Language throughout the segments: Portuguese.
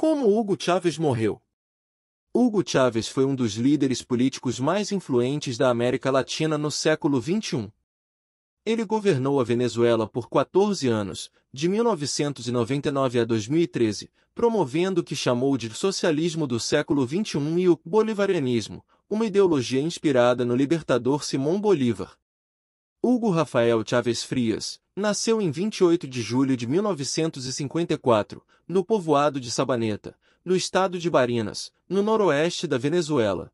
Como Hugo Chávez morreu? Hugo Chávez foi um dos líderes políticos mais influentes da América Latina no século XXI. Ele governou a Venezuela por 14 anos, de 1999 a 2013, promovendo o que chamou de socialismo do século XXI e o bolivarianismo, uma ideologia inspirada no libertador Simão Bolívar. Hugo Rafael Chaves Frias, nasceu em 28 de julho de 1954, no povoado de Sabaneta, no estado de Barinas, no noroeste da Venezuela.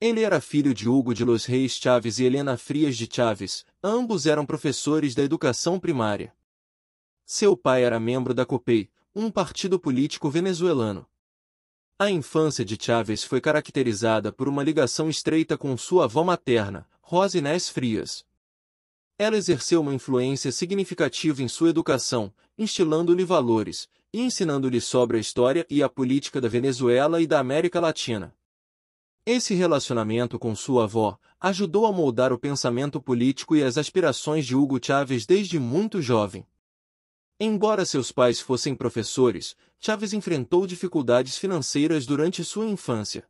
Ele era filho de Hugo de los Reis Chaves e Helena Frias de Chaves, ambos eram professores da educação primária. Seu pai era membro da COPEI, um partido político venezuelano. A infância de Chaves foi caracterizada por uma ligação estreita com sua avó materna, Rosinés Frias, ela exerceu uma influência significativa em sua educação, instilando-lhe valores e ensinando-lhe sobre a história e a política da Venezuela e da América Latina. Esse relacionamento com sua avó ajudou a moldar o pensamento político e as aspirações de Hugo Chávez desde muito jovem. Embora seus pais fossem professores, Chávez enfrentou dificuldades financeiras durante sua infância.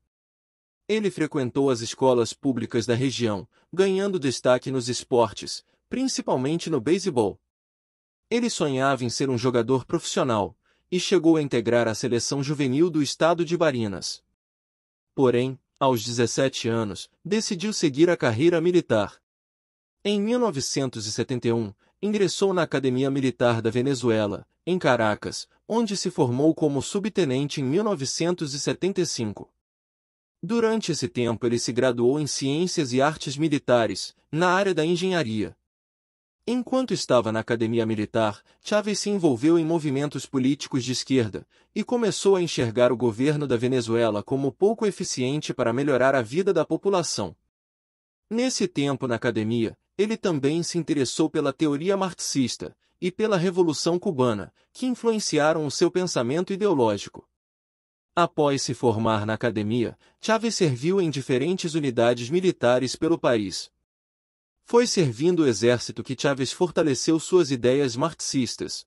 Ele frequentou as escolas públicas da região, ganhando destaque nos esportes, principalmente no beisebol. Ele sonhava em ser um jogador profissional e chegou a integrar a seleção juvenil do estado de Barinas. Porém, aos 17 anos, decidiu seguir a carreira militar. Em 1971, ingressou na Academia Militar da Venezuela, em Caracas, onde se formou como subtenente em 1975. Durante esse tempo ele se graduou em Ciências e Artes Militares, na área da engenharia, Enquanto estava na academia militar, Chávez se envolveu em movimentos políticos de esquerda e começou a enxergar o governo da Venezuela como pouco eficiente para melhorar a vida da população. Nesse tempo na academia, ele também se interessou pela teoria marxista e pela Revolução Cubana, que influenciaram o seu pensamento ideológico. Após se formar na academia, Chávez serviu em diferentes unidades militares pelo país, foi servindo o exército que Chávez fortaleceu suas ideias marxistas.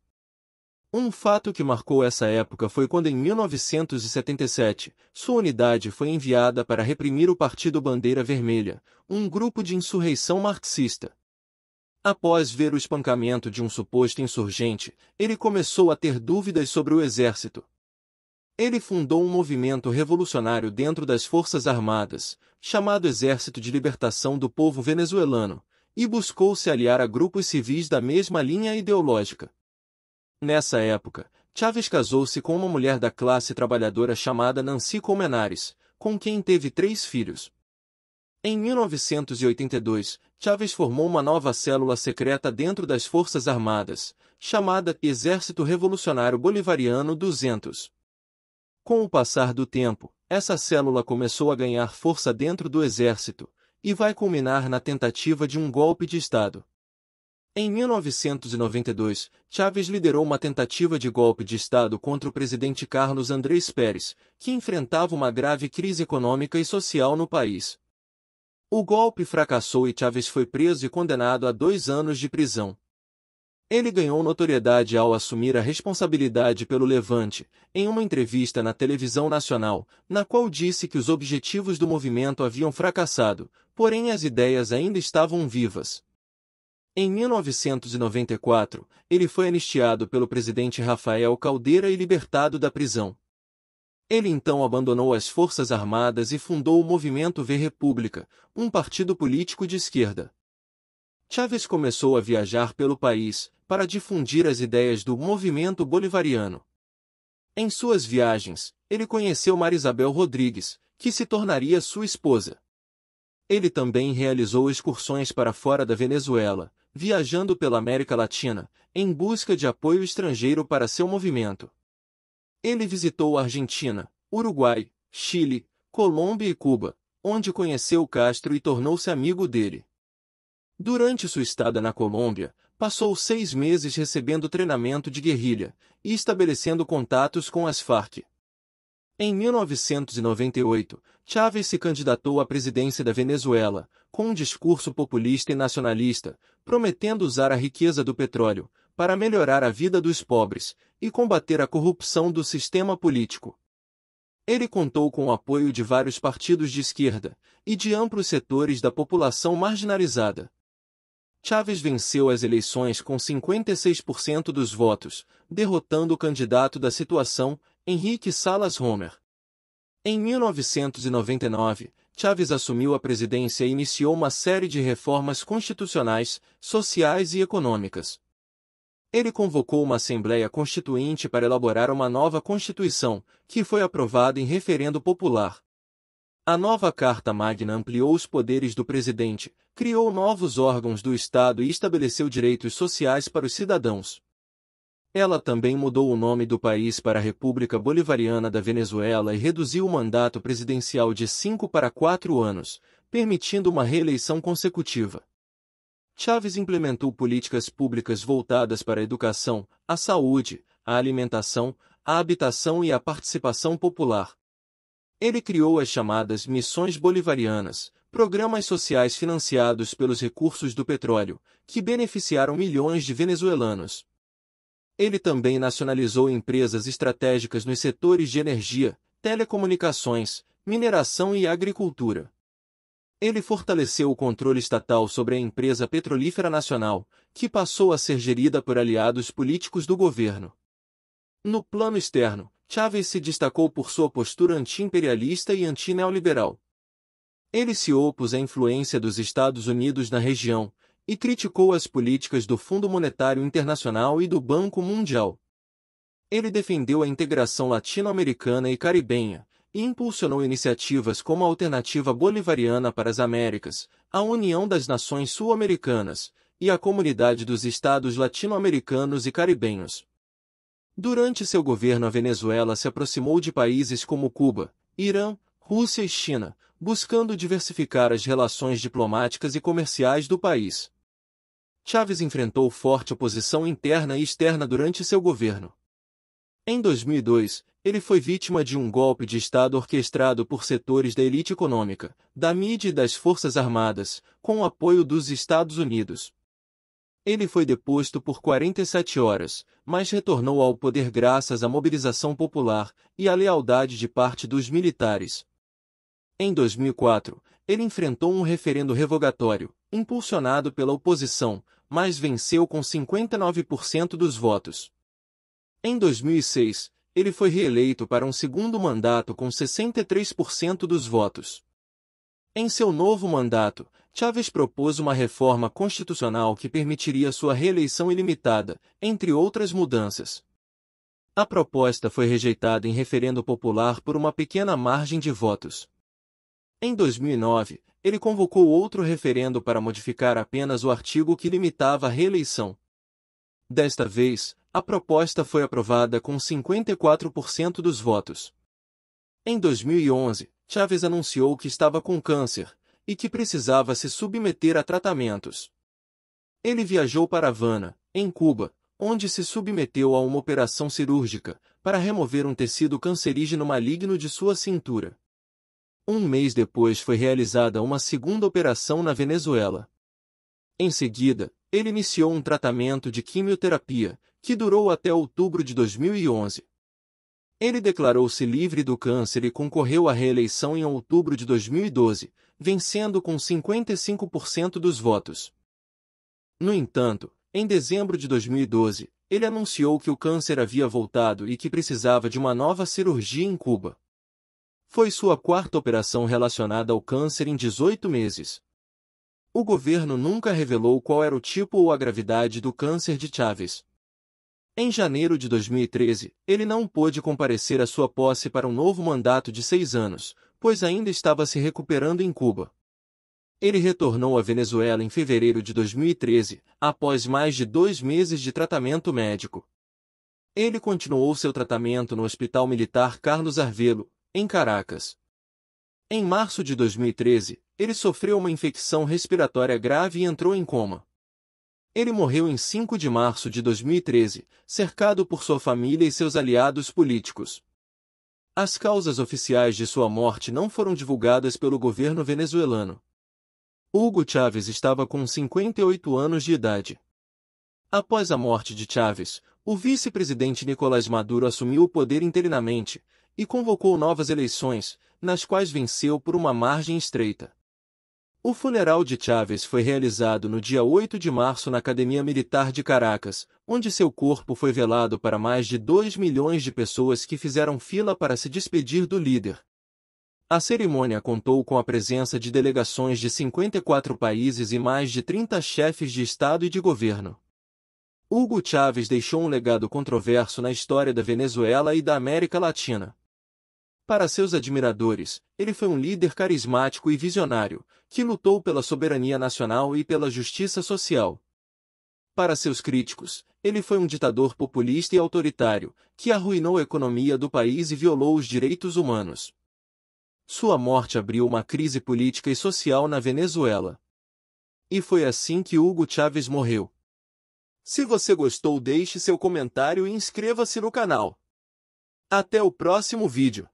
Um fato que marcou essa época foi quando, em 1977, sua unidade foi enviada para reprimir o Partido Bandeira Vermelha, um grupo de insurreição marxista. Após ver o espancamento de um suposto insurgente, ele começou a ter dúvidas sobre o exército. Ele fundou um movimento revolucionário dentro das Forças Armadas, chamado Exército de Libertação do Povo Venezuelano, e buscou se aliar a grupos civis da mesma linha ideológica. Nessa época, Chávez casou-se com uma mulher da classe trabalhadora chamada Nancy Colmenares, com quem teve três filhos. Em 1982, Chávez formou uma nova célula secreta dentro das Forças Armadas, chamada Exército Revolucionário Bolivariano 200. Com o passar do tempo, essa célula começou a ganhar força dentro do exército, e vai culminar na tentativa de um golpe de Estado. Em 1992, Chávez liderou uma tentativa de golpe de Estado contra o presidente Carlos Andrés Pérez, que enfrentava uma grave crise econômica e social no país. O golpe fracassou e Chávez foi preso e condenado a dois anos de prisão. Ele ganhou notoriedade ao assumir a responsabilidade pelo Levante, em uma entrevista na televisão nacional, na qual disse que os objetivos do movimento haviam fracassado, porém as ideias ainda estavam vivas. Em 1994, ele foi anistiado pelo presidente Rafael Caldeira e libertado da prisão. Ele então abandonou as Forças Armadas e fundou o Movimento V República, um partido político de esquerda. Chávez começou a viajar pelo país, para difundir as ideias do movimento bolivariano. Em suas viagens, ele conheceu Marisabel Rodrigues, que se tornaria sua esposa. Ele também realizou excursões para fora da Venezuela, viajando pela América Latina, em busca de apoio estrangeiro para seu movimento. Ele visitou Argentina, Uruguai, Chile, Colômbia e Cuba, onde conheceu Castro e tornou-se amigo dele. Durante sua estada na Colômbia, Passou seis meses recebendo treinamento de guerrilha e estabelecendo contatos com as Farc. Em 1998, Chávez se candidatou à presidência da Venezuela, com um discurso populista e nacionalista, prometendo usar a riqueza do petróleo para melhorar a vida dos pobres e combater a corrupção do sistema político. Ele contou com o apoio de vários partidos de esquerda e de amplos setores da população marginalizada, Chávez venceu as eleições com 56% dos votos, derrotando o candidato da situação, Henrique Salas Homer. Em 1999, Chávez assumiu a presidência e iniciou uma série de reformas constitucionais, sociais e econômicas. Ele convocou uma Assembleia Constituinte para elaborar uma nova Constituição, que foi aprovada em referendo popular. A nova Carta Magna ampliou os poderes do presidente, criou novos órgãos do Estado e estabeleceu direitos sociais para os cidadãos. Ela também mudou o nome do país para a República Bolivariana da Venezuela e reduziu o mandato presidencial de cinco para quatro anos, permitindo uma reeleição consecutiva. Chaves implementou políticas públicas voltadas para a educação, a saúde, a alimentação, a habitação e a participação popular, ele criou as chamadas Missões Bolivarianas, programas sociais financiados pelos recursos do petróleo, que beneficiaram milhões de venezuelanos. Ele também nacionalizou empresas estratégicas nos setores de energia, telecomunicações, mineração e agricultura. Ele fortaleceu o controle estatal sobre a empresa petrolífera nacional, que passou a ser gerida por aliados políticos do governo. No plano externo, Chávez se destacou por sua postura anti-imperialista e anti-neoliberal. Ele se opôs à influência dos Estados Unidos na região e criticou as políticas do Fundo Monetário Internacional e do Banco Mundial. Ele defendeu a integração latino-americana e caribenha e impulsionou iniciativas como a Alternativa Bolivariana para as Américas, a União das Nações Sul-Americanas e a Comunidade dos Estados Latino-Americanos e Caribenhos, Durante seu governo, a Venezuela se aproximou de países como Cuba, Irã, Rússia e China, buscando diversificar as relações diplomáticas e comerciais do país. Chávez enfrentou forte oposição interna e externa durante seu governo. Em 2002, ele foi vítima de um golpe de Estado orquestrado por setores da elite econômica, da mídia e das forças armadas, com o apoio dos Estados Unidos. Ele foi deposto por 47 horas, mas retornou ao poder graças à mobilização popular e à lealdade de parte dos militares. Em 2004, ele enfrentou um referendo revogatório, impulsionado pela oposição, mas venceu com 59% dos votos. Em 2006, ele foi reeleito para um segundo mandato com 63% dos votos. Em seu novo mandato, Chávez propôs uma reforma constitucional que permitiria sua reeleição ilimitada, entre outras mudanças. A proposta foi rejeitada em referendo popular por uma pequena margem de votos. Em 2009, ele convocou outro referendo para modificar apenas o artigo que limitava a reeleição. Desta vez, a proposta foi aprovada com 54% dos votos. Em 2011, Chávez anunciou que estava com câncer e que precisava se submeter a tratamentos. Ele viajou para Havana, em Cuba, onde se submeteu a uma operação cirúrgica para remover um tecido cancerígeno maligno de sua cintura. Um mês depois foi realizada uma segunda operação na Venezuela. Em seguida, ele iniciou um tratamento de quimioterapia, que durou até outubro de 2011. Ele declarou-se livre do câncer e concorreu à reeleição em outubro de 2012, vencendo com 55% dos votos. No entanto, em dezembro de 2012, ele anunciou que o câncer havia voltado e que precisava de uma nova cirurgia em Cuba. Foi sua quarta operação relacionada ao câncer em 18 meses. O governo nunca revelou qual era o tipo ou a gravidade do câncer de Chaves. Em janeiro de 2013, ele não pôde comparecer à sua posse para um novo mandato de seis anos, pois ainda estava se recuperando em Cuba. Ele retornou à Venezuela em fevereiro de 2013, após mais de dois meses de tratamento médico. Ele continuou seu tratamento no Hospital Militar Carlos Arvelo, em Caracas. Em março de 2013, ele sofreu uma infecção respiratória grave e entrou em coma. Ele morreu em 5 de março de 2013, cercado por sua família e seus aliados políticos. As causas oficiais de sua morte não foram divulgadas pelo governo venezuelano. Hugo Chávez estava com 58 anos de idade. Após a morte de Chávez, o vice-presidente Nicolás Maduro assumiu o poder interinamente e convocou novas eleições, nas quais venceu por uma margem estreita. O funeral de Chávez foi realizado no dia 8 de março na Academia Militar de Caracas, onde seu corpo foi velado para mais de 2 milhões de pessoas que fizeram fila para se despedir do líder. A cerimônia contou com a presença de delegações de 54 países e mais de 30 chefes de Estado e de governo. Hugo Chávez deixou um legado controverso na história da Venezuela e da América Latina. Para seus admiradores, ele foi um líder carismático e visionário, que lutou pela soberania nacional e pela justiça social. Para seus críticos, ele foi um ditador populista e autoritário, que arruinou a economia do país e violou os direitos humanos. Sua morte abriu uma crise política e social na Venezuela. E foi assim que Hugo Chávez morreu. Se você gostou deixe seu comentário e inscreva-se no canal. Até o próximo vídeo.